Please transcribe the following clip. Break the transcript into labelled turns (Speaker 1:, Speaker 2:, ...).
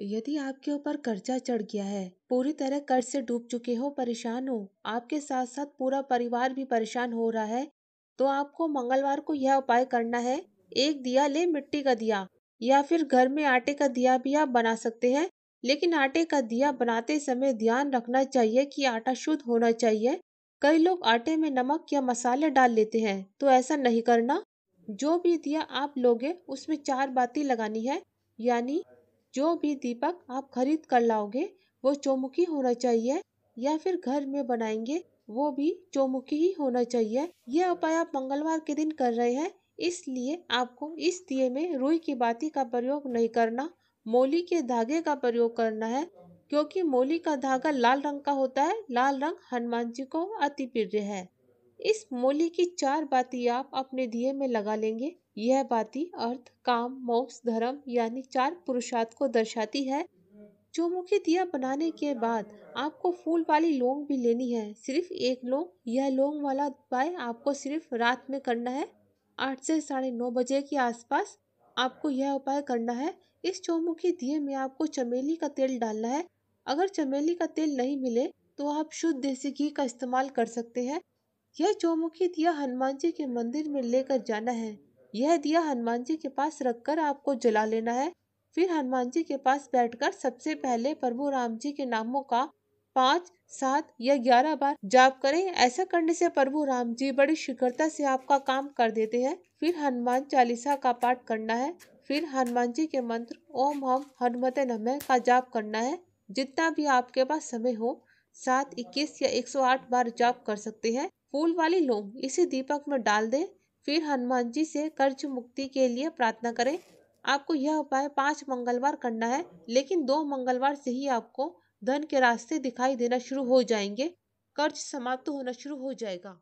Speaker 1: यदि आपके ऊपर कर्जा चढ़ गया है पूरी तरह कर्ज से डूब चुके हो परेशान हो आपके साथ साथ पूरा परिवार भी परेशान हो रहा है तो आपको मंगलवार को यह उपाय करना है एक दिया ले मिट्टी का दिया या फिर घर में आटे का दिया भी आप बना सकते हैं लेकिन आटे का दिया बनाते समय ध्यान रखना चाहिए कि आटा शुद्ध होना चाहिए कई लोग आटे में नमक या मसाले डाल लेते हैं तो ऐसा नहीं करना जो भी दिया आप लोगे उसमें चार बाती लगानी है यानी जो भी दीपक आप खरीद कर लाओगे वो चौमुखी होना चाहिए या फिर घर में बनाएंगे वो भी चौमुखी ही होना चाहिए यह उपाय आप मंगलवार के दिन कर रहे हैं इसलिए आपको इस दिए में रुई की बाती का प्रयोग नहीं करना मोली के धागे का प्रयोग करना है क्योंकि मोली का धागा लाल रंग का होता है लाल रंग हनुमान जी को अति प्रिय है इस मोली की चार बाती आप अपने दिए में लगा लेंगे यह बाती अर्थ काम मोक्ष धर्म यानी चार पुरुषार्थ को दर्शाती है चौमुखी दिया बनाने के बाद आपको फूल वाली लोंग भी लेनी है सिर्फ एक लोंग यह लोंग वाला उपाय आपको सिर्फ रात में करना है आठ से साढ़े नौ बजे के आसपास आपको यह उपाय करना है इस चौमुखी दिए में आपको चमेली का तेल डालना है अगर चमेली का तेल नहीं मिले तो आप शुद्ध देसी घी का इस्तेमाल कर सकते हैं यह चौमुखी दिया हनुमान जी के मंदिर में लेकर जाना है यह दिया हनुमान जी के पास रखकर आपको जला लेना है फिर हनुमान जी के पास बैठकर सबसे पहले प्रभु राम जी के नामों का पाँच सात या ग्यारह बार जाप करें ऐसा करने से प्रभु राम जी बड़ी शीघ्रता से आपका काम कर देते हैं फिर हनुमान चालीसा का पाठ करना है फिर हनुमान जी के मंत्र ओम हम हनुमते नमः का जाप करना है जितना भी आपके पास समय हो सात इक्कीस या एक सौ आठ बार जाप कर सकते हैं फूल वाली लोंग इसे दीपक में डाल दें फिर हनुमान जी से कर्ज मुक्ति के लिए प्रार्थना करें आपको यह उपाय पाँच मंगलवार करना है लेकिन दो मंगलवार से ही आपको धन के रास्ते दिखाई देना शुरू हो जाएंगे कर्ज समाप्त होना शुरू हो जाएगा